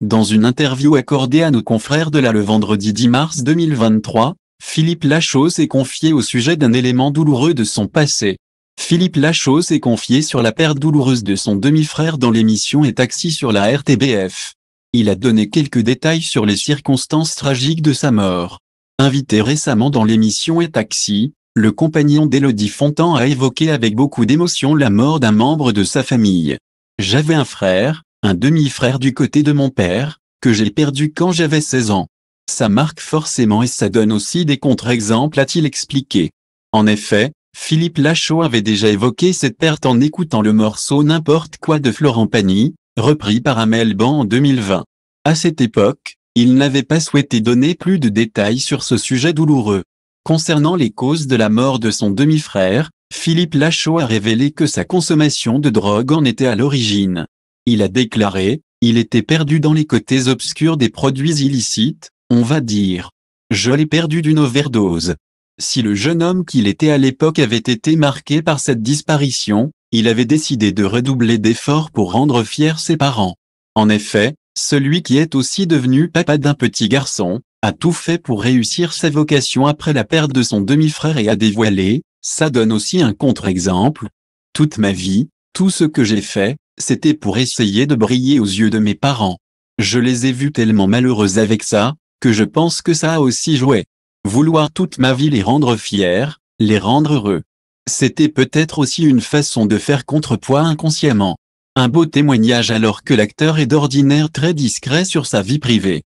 Dans une interview accordée à nos confrères de la le vendredi 10 mars 2023, Philippe Lachaud s'est confié au sujet d'un élément douloureux de son passé. Philippe Lachaud s'est confié sur la perte douloureuse de son demi-frère dans l'émission et taxi sur la RTBF. Il a donné quelques détails sur les circonstances tragiques de sa mort. Invité récemment dans l'émission et taxi, le compagnon d'Élodie Fontan a évoqué avec beaucoup d'émotion la mort d'un membre de sa famille. J'avais un frère, un demi-frère du côté de mon père, que j'ai perdu quand j'avais 16 ans. Ça marque forcément et ça donne aussi des contre-exemples a-t-il expliqué. En effet, Philippe Lachaud avait déjà évoqué cette perte en écoutant le morceau N'importe quoi de Florent Pagny, repris par Amel Ban en 2020. À cette époque, il n'avait pas souhaité donner plus de détails sur ce sujet douloureux. Concernant les causes de la mort de son demi-frère, Philippe Lachaud a révélé que sa consommation de drogue en était à l'origine. Il a déclaré, il était perdu dans les côtés obscurs des produits illicites, on va dire. Je l'ai perdu d'une overdose. Si le jeune homme qu'il était à l'époque avait été marqué par cette disparition, il avait décidé de redoubler d'efforts pour rendre fiers ses parents. En effet, celui qui est aussi devenu papa d'un petit garçon, a tout fait pour réussir sa vocation après la perte de son demi-frère et a dévoilé, ça donne aussi un contre-exemple. Toute ma vie, tout ce que j'ai fait, c'était pour essayer de briller aux yeux de mes parents. Je les ai vus tellement malheureux avec ça, que je pense que ça a aussi joué. Vouloir toute ma vie les rendre fiers, les rendre heureux. C'était peut-être aussi une façon de faire contrepoids inconsciemment. Un beau témoignage alors que l'acteur est d'ordinaire très discret sur sa vie privée.